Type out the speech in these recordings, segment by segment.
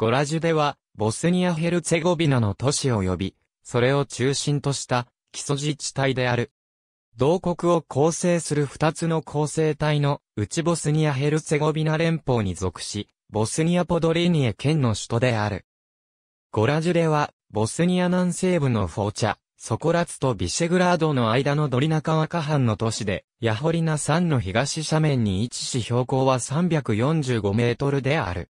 ゴラジュでは、ボスニア・ヘルツェゴビナの都市を呼び、それを中心とした基礎自治体である。同国を構成する二つの構成体の内ボスニア・ヘルツェゴビナ連邦に属し、ボスニア・ポドリーニエ県の首都である。ゴラジュでは、ボスニア南西部のフォーチャ、ソコラツとビシェグラードの間のドリナカワカンの都市で、ヤホリナ山の東斜面に位置し標高は345メートルである。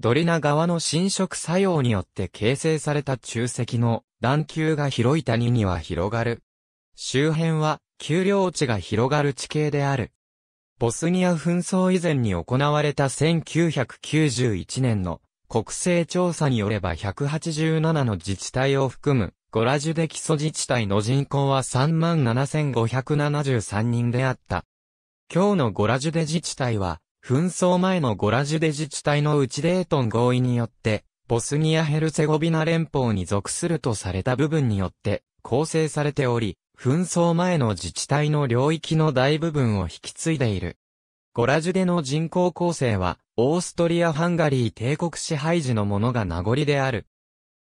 ドリナ側の侵食作用によって形成された中石の段丘が広い谷には広がる。周辺は丘陵地が広がる地形である。ボスニア紛争以前に行われた1991年の国勢調査によれば187の自治体を含むゴラジュデ基礎自治体の人口は37,573人であった。今日のゴラジュデ自治体は紛争前のゴラジュデ自治体のうちデートン合意によって、ボスニア・ヘルツェゴビナ連邦に属するとされた部分によって構成されており、紛争前の自治体の領域の大部分を引き継いでいる。ゴラジュデの人口構成は、オーストリア・ハンガリー帝国支配時のものが名残である。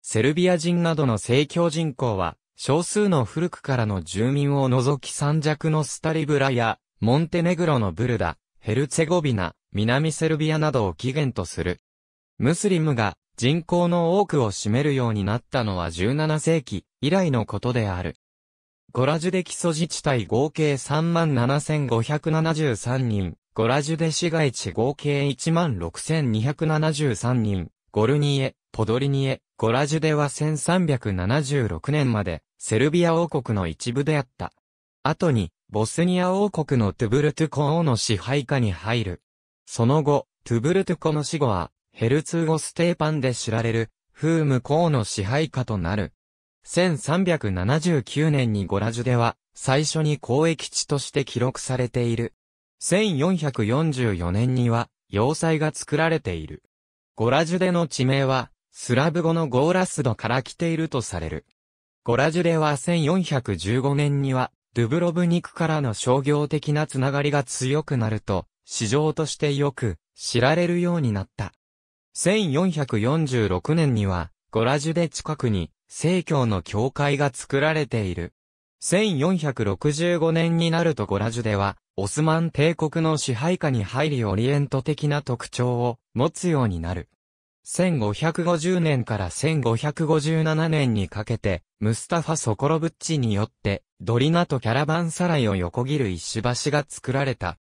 セルビア人などの正教人口は、少数の古くからの住民を除き三弱のスタリブラや、モンテネグロのブルダ、ヘルツェゴビナ、南セルビアなどを起源とする。ムスリムが人口の多くを占めるようになったのは17世紀以来のことである。ゴラジュデ基礎自治体合計37,573人、ゴラジュデ市街地合計16,273人、ゴルニエ、ポドリニエ、ゴラジュデは1376年まで、セルビア王国の一部であった。後に、ボスニア王国のトゥブルトゥコーの支配下に入る。その後、トゥブルトゥコの死後は、ヘルツーゴ・ステーパンで知られる、フーム公の支配下となる。1379年にゴラジュでは、最初に交易地として記録されている。1444年には、要塞が作られている。ゴラジュでの地名は、スラブ語のゴーラスドから来ているとされる。ゴラジュでは1415年には、ドゥブロブニクからの商業的なつながりが強くなると、市場としてよく知られるようになった。1446年には、ゴラジュで近くに、聖教の教会が作られている。1465年になるとゴラジュでは、オスマン帝国の支配下に入りオリエント的な特徴を持つようになる。1550年から1557年にかけて、ムスタファ・ソコロブッチによって、ドリナとキャラバンサライを横切る石橋が作られた。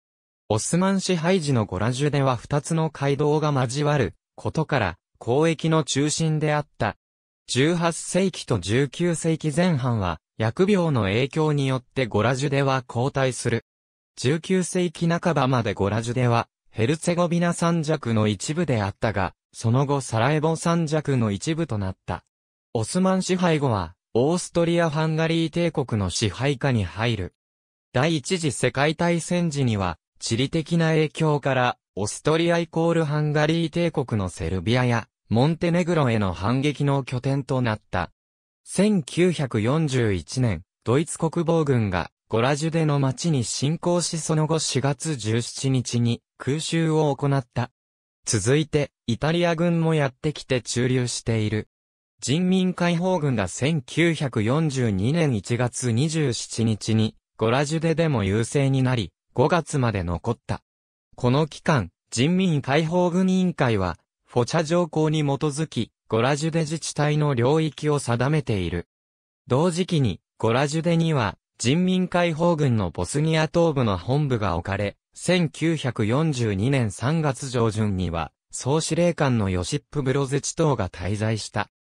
オスマン支配時のゴラジュでは二つの街道が交わることから、交易の中心であった。18世紀と19世紀前半は、疫病の影響によってゴラジュでは後退する。19世紀半ばまでゴラジュでは、ヘルツェゴビナ三弱の一部であったが、その後サラエボ三弱の一部となった。オスマン支配後は、オーストリア・ハンガリー帝国の支配下に入る。第一次世界大戦時には、地理的な影響から、オストリアイコールハンガリー帝国のセルビアや、モンテネグロへの反撃の拠点となった。1941年、ドイツ国防軍がゴラジュデの町に侵攻しその後4月17日に空襲を行った。続いて、イタリア軍もやってきて駐留している。人民解放軍が1942年1月27日にゴラジュデでも優勢になり、5月まで残った。この期間、人民解放軍委員会は、フォチャ条項に基づき、ゴラジュデ自治体の領域を定めている。同時期に、ゴラジュデには、人民解放軍のボスニア東部の本部が置かれ、1942年3月上旬には、総司令官のヨシップ・ブロゼチ等が滞在した。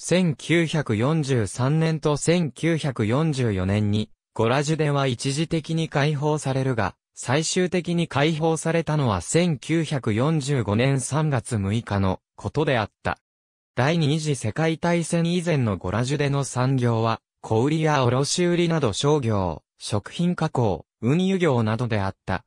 1943年と1944年に、ゴラジュデは一時的に解放されるが、最終的に解放されたのは1945年3月6日のことであった。第二次世界大戦以前のゴラジュデの産業は、小売や卸売など商業、食品加工、運輸業などであった。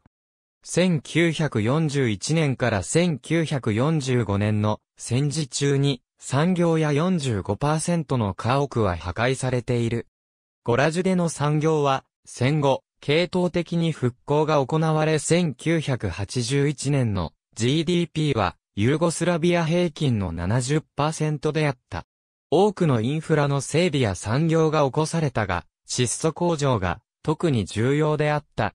1941年から1945年の戦時中に産業や45%の家屋は破壊されている。ゴラジュでの産業は、戦後、系統的に復興が行われ1981年の GDP はユーゴスラビア平均の70%であった。多くのインフラの整備や産業が起こされたが、窒素工場が特に重要であった。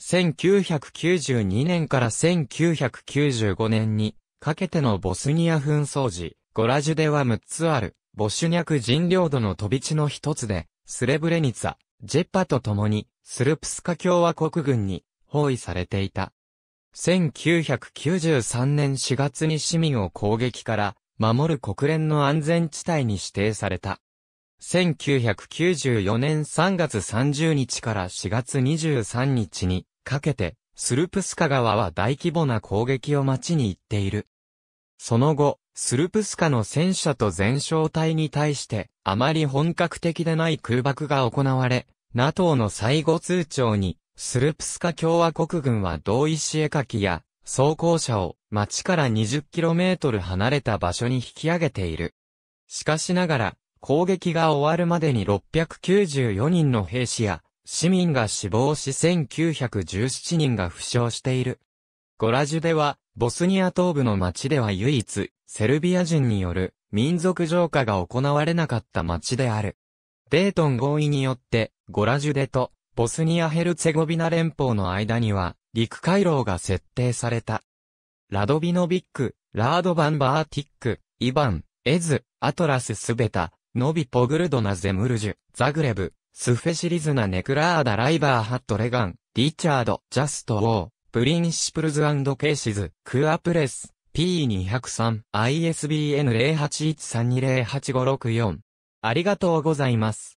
1992年から1995年にかけてのボスニア紛争時、ゴラジュでは6つある、ボシュニャク人領土の飛び地の一つで、スレブレニツァ、ジェッパと共に、スルプスカ共和国軍に包囲されていた。1993年4月に市民を攻撃から守る国連の安全地帯に指定された。1994年3月30日から4月23日にかけて、スルプスカ川は大規模な攻撃を待ちに行っている。その後、スルプスカの戦車と全哨隊に対して、あまり本格的でない空爆が行われ、NATO の最後通帳に、スルプスカ共和国軍は同意しエカきや、装甲車を町から 20km 離れた場所に引き上げている。しかしながら、攻撃が終わるまでに694人の兵士や、市民が死亡し1917人が負傷している。ゴラジュでは、ボスニア東部の町では唯一、セルビア人による民族浄化が行われなかった町である。デートン合意によって、ゴラジュデとボスニア・ヘルツェゴビナ連邦の間には、陸回廊が設定された。ラドビノビック、ラードバンバーティック、イバン、エズ、アトラススベタ、ノビポグルドナゼムルジュ、ザグレブ、スフェシリズナネクラーダライバーハットレガン、リチャード、ジャストウォー、プリンシプルズケーシズ、クアプレス、P203、ISBN 0813208564。ありがとうございます。